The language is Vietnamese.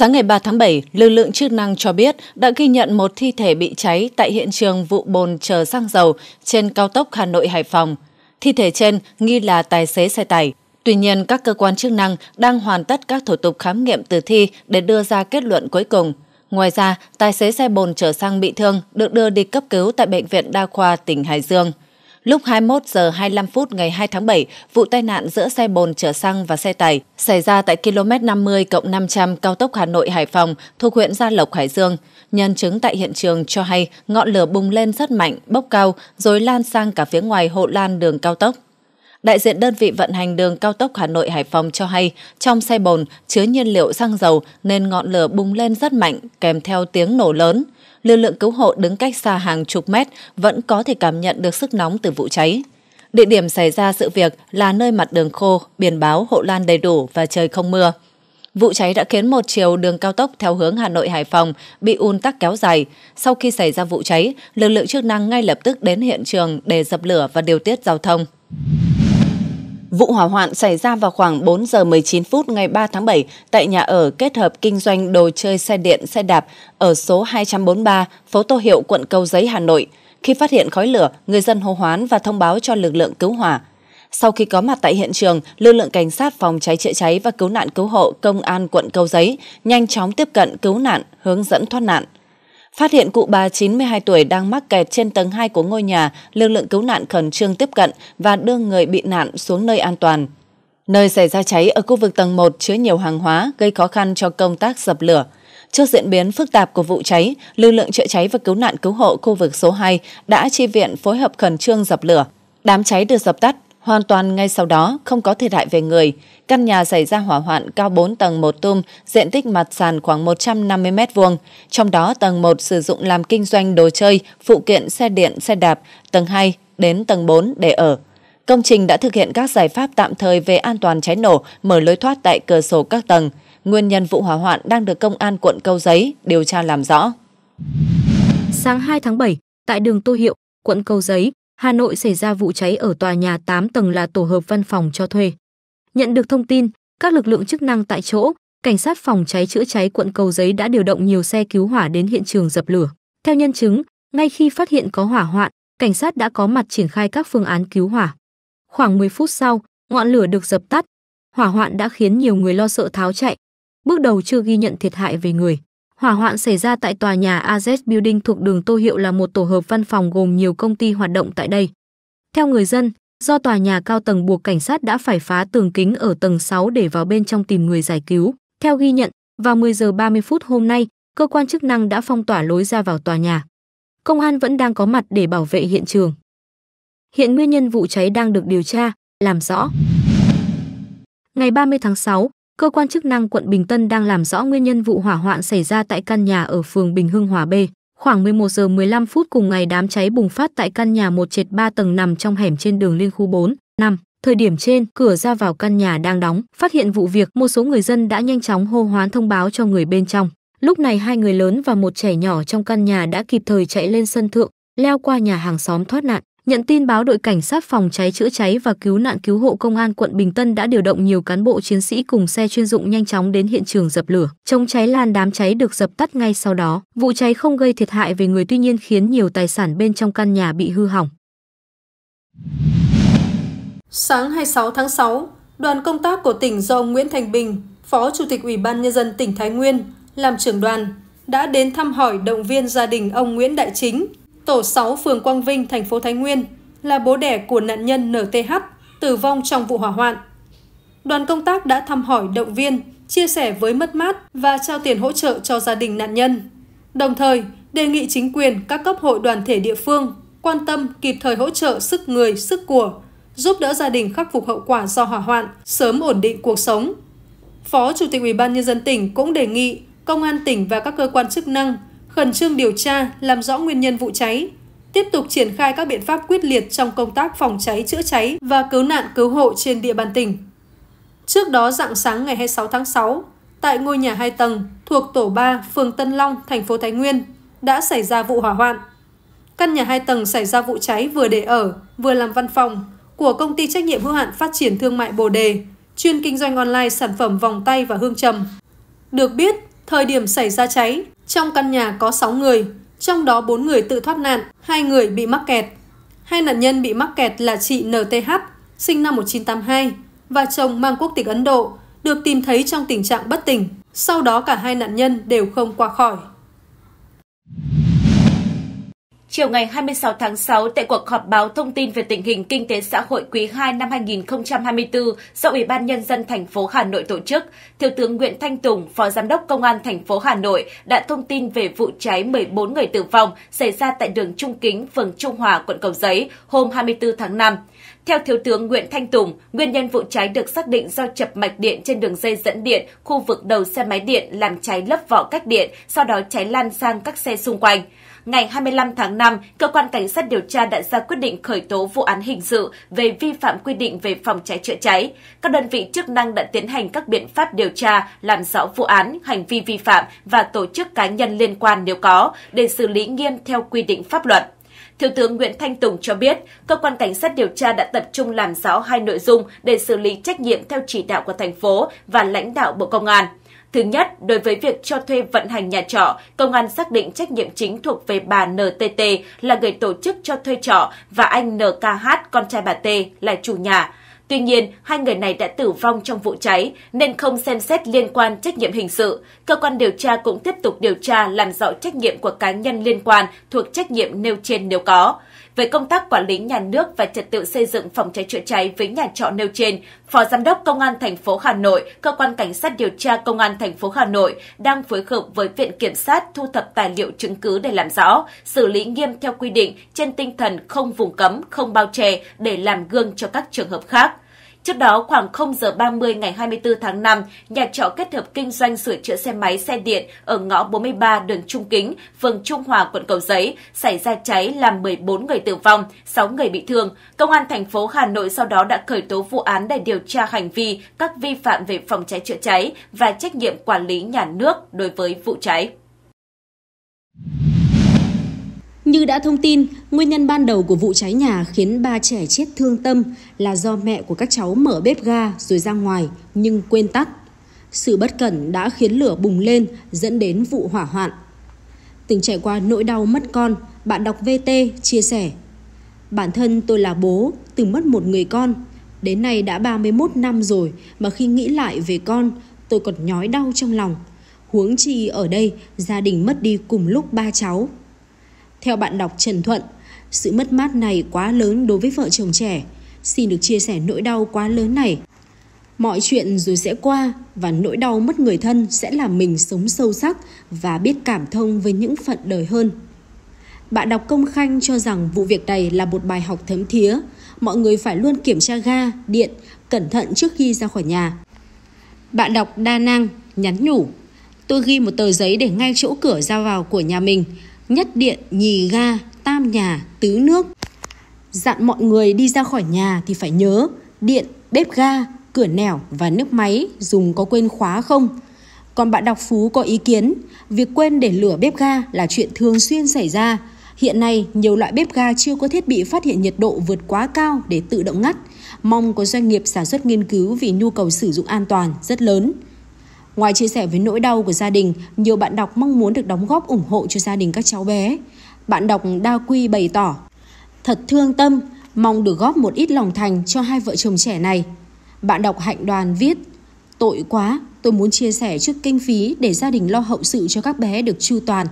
Sáng ngày 3 tháng 7, lực lượng chức năng cho biết đã ghi nhận một thi thể bị cháy tại hiện trường vụ bồn chờ xăng dầu trên cao tốc Hà Nội-Hải Phòng. Thi thể trên nghi là tài xế xe tải. Tuy nhiên, các cơ quan chức năng đang hoàn tất các thủ tục khám nghiệm tử thi để đưa ra kết luận cuối cùng. Ngoài ra, tài xế xe bồn chở xăng bị thương được đưa đi cấp cứu tại Bệnh viện Đa khoa tỉnh Hải Dương. Lúc 21 giờ 25 phút ngày 2 tháng 7, vụ tai nạn giữa xe bồn chở xăng và xe tải xảy ra tại km 50 cộng 500 cao tốc Hà Nội Hải Phòng thuộc huyện Gia Lộc Hải Dương. Nhân chứng tại hiện trường cho hay ngọn lửa bùng lên rất mạnh, bốc cao rồi lan sang cả phía ngoài hộ lan đường cao tốc. Đại diện đơn vị vận hành đường cao tốc Hà Nội Hải Phòng cho hay, trong xe bồn chứa nhiên liệu xăng dầu nên ngọn lửa bùng lên rất mạnh kèm theo tiếng nổ lớn. Lực lượng cứu hộ đứng cách xa hàng chục mét vẫn có thể cảm nhận được sức nóng từ vụ cháy. Địa điểm xảy ra sự việc là nơi mặt đường khô, biển báo hộ lan đầy đủ và trời không mưa. Vụ cháy đã khiến một chiều đường cao tốc theo hướng Hà Nội Hải Phòng bị ùn tắc kéo dài. Sau khi xảy ra vụ cháy, lực lượng chức năng ngay lập tức đến hiện trường để dập lửa và điều tiết giao thông. Vụ hỏa hoạn xảy ra vào khoảng 4 giờ 19 phút ngày 3 tháng 7 tại nhà ở kết hợp kinh doanh đồ chơi xe điện, xe đạp ở số 243, phố Tô Hiệu, quận Cầu Giấy, Hà Nội. Khi phát hiện khói lửa, người dân hô hoán và thông báo cho lực lượng cứu hỏa. Sau khi có mặt tại hiện trường, lực lượng cảnh sát phòng cháy chữa cháy và cứu nạn cứu hộ công an quận Cầu Giấy nhanh chóng tiếp cận cứu nạn, hướng dẫn thoát nạn. Phát hiện cụ bà 92 tuổi đang mắc kẹt trên tầng 2 của ngôi nhà, lực lượng cứu nạn khẩn trương tiếp cận và đưa người bị nạn xuống nơi an toàn. Nơi xảy ra cháy ở khu vực tầng 1 chứa nhiều hàng hóa gây khó khăn cho công tác dập lửa. Trước diễn biến phức tạp của vụ cháy, lực lượng chữa cháy và cứu nạn cứu hộ khu vực số 2 đã chi viện phối hợp khẩn trương dập lửa. Đám cháy được dập tắt, Hoàn toàn ngay sau đó, không có thiệt hại về người. Căn nhà xảy ra hỏa hoạn cao bốn tầng một tum, diện tích mặt sàn khoảng một trăm năm mươi mét vuông. Trong đó tầng một sử dụng làm kinh doanh đồ chơi, phụ kiện xe điện, xe đạp, tầng hai đến tầng bốn để ở. Công trình đã thực hiện các giải pháp tạm thời về an toàn cháy nổ, mở lối thoát tại cửa sổ các tầng. Nguyên nhân vụ hỏa hoạn đang được công an quận Câu Giấy điều tra làm rõ. Sáng 2 tháng 7, tại đường Tô Hiệu, quận Cầu Giấy, Hà Nội xảy ra vụ cháy ở tòa nhà 8 tầng là tổ hợp văn phòng cho thuê. Nhận được thông tin, các lực lượng chức năng tại chỗ, cảnh sát phòng cháy chữa cháy quận Cầu Giấy đã điều động nhiều xe cứu hỏa đến hiện trường dập lửa. Theo nhân chứng, ngay khi phát hiện có hỏa hoạn, cảnh sát đã có mặt triển khai các phương án cứu hỏa. Khoảng 10 phút sau, ngọn lửa được dập tắt. Hỏa hoạn đã khiến nhiều người lo sợ tháo chạy. Bước đầu chưa ghi nhận thiệt hại về người. Hỏa hoạn xảy ra tại tòa nhà AZ Building thuộc đường Tô Hiệu là một tổ hợp văn phòng gồm nhiều công ty hoạt động tại đây. Theo người dân, do tòa nhà cao tầng buộc cảnh sát đã phải phá tường kính ở tầng 6 để vào bên trong tìm người giải cứu. Theo ghi nhận, vào 10 giờ 30 phút hôm nay, cơ quan chức năng đã phong tỏa lối ra vào tòa nhà. Công an vẫn đang có mặt để bảo vệ hiện trường. Hiện nguyên nhân vụ cháy đang được điều tra, làm rõ. Ngày 30 tháng 6, cơ quan chức năng quận Bình Tân đang làm rõ nguyên nhân vụ hỏa hoạn xảy ra tại căn nhà ở phường Bình Hưng Hòa B. Khoảng 11 giờ 15 phút cùng ngày đám cháy bùng phát tại căn nhà một trệt 3 tầng nằm trong hẻm trên đường liên khu 4, 5. Thời điểm trên, cửa ra vào căn nhà đang đóng, phát hiện vụ việc, một số người dân đã nhanh chóng hô hoán thông báo cho người bên trong. Lúc này hai người lớn và một trẻ nhỏ trong căn nhà đã kịp thời chạy lên sân thượng, leo qua nhà hàng xóm thoát nạn. Nhận tin báo đội cảnh sát phòng cháy chữa cháy và cứu nạn cứu hộ công an quận Bình Tân đã điều động nhiều cán bộ chiến sĩ cùng xe chuyên dụng nhanh chóng đến hiện trường dập lửa. Chống cháy lan đám cháy được dập tắt ngay sau đó. Vụ cháy không gây thiệt hại về người tuy nhiên khiến nhiều tài sản bên trong căn nhà bị hư hỏng. Sáng 26 tháng 6, đoàn công tác của tỉnh do ông Nguyễn Thành Bình, Phó Chủ tịch Ủy ban Nhân dân tỉnh Thái Nguyên, làm trưởng đoàn, đã đến thăm hỏi động viên gia đình ông Nguyễn Đại Chính, tổ 6 phường Quang Vinh, thành phố Thái Nguyên, là bố đẻ của nạn nhân NTH, tử vong trong vụ hỏa hoạn. Đoàn công tác đã thăm hỏi động viên, chia sẻ với mất mát và trao tiền hỗ trợ cho gia đình nạn nhân. Đồng thời, đề nghị chính quyền các cấp hội đoàn thể địa phương quan tâm kịp thời hỗ trợ sức người, sức của, giúp đỡ gia đình khắc phục hậu quả do hỏa hoạn, sớm ổn định cuộc sống. Phó Chủ tịch Ủy ban nhân dân tỉnh cũng đề nghị công an tỉnh và các cơ quan chức năng khẩn trương điều tra, làm rõ nguyên nhân vụ cháy, tiếp tục triển khai các biện pháp quyết liệt trong công tác phòng cháy chữa cháy và cứu nạn cứu hộ trên địa bàn tỉnh. Trước đó dạng sáng ngày 26 tháng 6, tại ngôi nhà 2 tầng thuộc tổ 3, phường Tân Long, thành phố Thái Nguyên, đã xảy ra vụ hỏa hoạn. Căn nhà 2 tầng xảy ra vụ cháy vừa để ở, vừa làm văn phòng của công ty trách nhiệm hữu hạn phát triển thương mại Bồ Đề, chuyên kinh doanh online sản phẩm vòng tay và hương trầm. Được biết, thời điểm xảy ra cháy, trong căn nhà có 6 người, trong đó 4 người tự thoát nạn, 2 người bị mắc kẹt. Hai nạn nhân bị mắc kẹt là chị NTH, sinh năm 1982, và chồng mang quốc tịch Ấn Độ, được tìm thấy trong tình trạng bất tỉnh. Sau đó cả hai nạn nhân đều không qua khỏi. Chiều ngày 26 tháng 6, tại cuộc họp báo thông tin về tình hình kinh tế xã hội quý 2 năm 2024 do Ủy ban Nhân dân thành phố Hà Nội tổ chức, Thiếu tướng Nguyễn Thanh Tùng, Phó Giám đốc Công an thành phố Hà Nội đã thông tin về vụ cháy 14 người tử vong xảy ra tại đường Trung Kính, phường Trung Hòa, quận Cầu Giấy hôm 24 tháng 5. Theo Thiếu tướng Nguyễn Thanh Tùng, nguyên nhân vụ cháy được xác định do chập mạch điện trên đường dây dẫn điện khu vực đầu xe máy điện làm cháy lớp vỏ cách điện, sau đó cháy lan sang các xe xung quanh. Ngày 25 tháng 5, cơ quan cảnh sát điều tra đã ra quyết định khởi tố vụ án hình sự về vi phạm quy định về phòng cháy chữa cháy. Các đơn vị chức năng đã tiến hành các biện pháp điều tra, làm rõ vụ án, hành vi vi phạm và tổ chức cá nhân liên quan nếu có để xử lý nghiêm theo quy định pháp luật. Thiếu tướng Nguyễn Thanh Tùng cho biết, cơ quan cảnh sát điều tra đã tập trung làm rõ hai nội dung để xử lý trách nhiệm theo chỉ đạo của thành phố và lãnh đạo Bộ Công an. Thứ nhất, đối với việc cho thuê vận hành nhà trọ, công an xác định trách nhiệm chính thuộc về bà NTT là người tổ chức cho thuê trọ và anh NKH, con trai bà T, là chủ nhà. Tuy nhiên, hai người này đã tử vong trong vụ cháy nên không xem xét liên quan trách nhiệm hình sự. Cơ quan điều tra cũng tiếp tục điều tra làm rõ trách nhiệm của cá nhân liên quan thuộc trách nhiệm nêu trên nếu có. Về công tác quản lý nhà nước và trật tự xây dựng phòng cháy chữa cháy với nhà trọ nêu trên, Phó Giám đốc Công an thành phố Hà Nội, cơ quan cảnh sát điều tra Công an thành phố Hà Nội đang phối hợp với Viện Kiểm sát thu thập tài liệu chứng cứ để làm rõ, xử lý nghiêm theo quy định trên tinh thần không vùng cấm, không bao che để làm gương cho các trường hợp khác. Trước đó, khoảng 0 giờ 30 ngày 24 tháng 5, nhà trọ kết hợp kinh doanh sửa chữa xe máy, xe điện ở ngõ 43 đường Trung Kính, phường Trung Hòa, quận Cầu Giấy, xảy ra cháy làm 14 người tử vong, 6 người bị thương. Công an thành phố Hà Nội sau đó đã khởi tố vụ án để điều tra hành vi các vi phạm về phòng cháy chữa cháy và trách nhiệm quản lý nhà nước đối với vụ cháy. Như đã thông tin, nguyên nhân ban đầu của vụ cháy nhà khiến ba trẻ chết thương tâm là do mẹ của các cháu mở bếp ga rồi ra ngoài nhưng quên tắt. Sự bất cẩn đã khiến lửa bùng lên dẫn đến vụ hỏa hoạn. Từng trải qua nỗi đau mất con, bạn đọc VT chia sẻ Bản thân tôi là bố, từng mất một người con. Đến nay đã 31 năm rồi mà khi nghĩ lại về con, tôi còn nhói đau trong lòng. Huống chi ở đây, gia đình mất đi cùng lúc ba cháu. Theo bạn đọc Trần Thuận, sự mất mát này quá lớn đối với vợ chồng trẻ. Xin được chia sẻ nỗi đau quá lớn này. Mọi chuyện rồi sẽ qua và nỗi đau mất người thân sẽ làm mình sống sâu sắc và biết cảm thông với những phận đời hơn. Bạn đọc Công Khanh cho rằng vụ việc này là một bài học thấm thía. Mọi người phải luôn kiểm tra ga, điện, cẩn thận trước khi ra khỏi nhà. Bạn đọc Đa Năng nhắn nhủ Tôi ghi một tờ giấy để ngay chỗ cửa ra vào của nhà mình nhất điện, nhì ga, tam nhà, tứ nước. Dặn mọi người đi ra khỏi nhà thì phải nhớ điện, bếp ga, cửa nẻo và nước máy dùng có quên khóa không? Còn bạn đọc Phú có ý kiến, việc quên để lửa bếp ga là chuyện thường xuyên xảy ra. Hiện nay, nhiều loại bếp ga chưa có thiết bị phát hiện nhiệt độ vượt quá cao để tự động ngắt. Mong có doanh nghiệp sản xuất nghiên cứu vì nhu cầu sử dụng an toàn rất lớn. Ngoài chia sẻ với nỗi đau của gia đình, nhiều bạn đọc mong muốn được đóng góp ủng hộ cho gia đình các cháu bé. Bạn đọc Đa Quy bày tỏ, thật thương tâm, mong được góp một ít lòng thành cho hai vợ chồng trẻ này. Bạn đọc Hạnh Đoàn viết, tội quá, tôi muốn chia sẻ trước kinh phí để gia đình lo hậu sự cho các bé được chu toàn.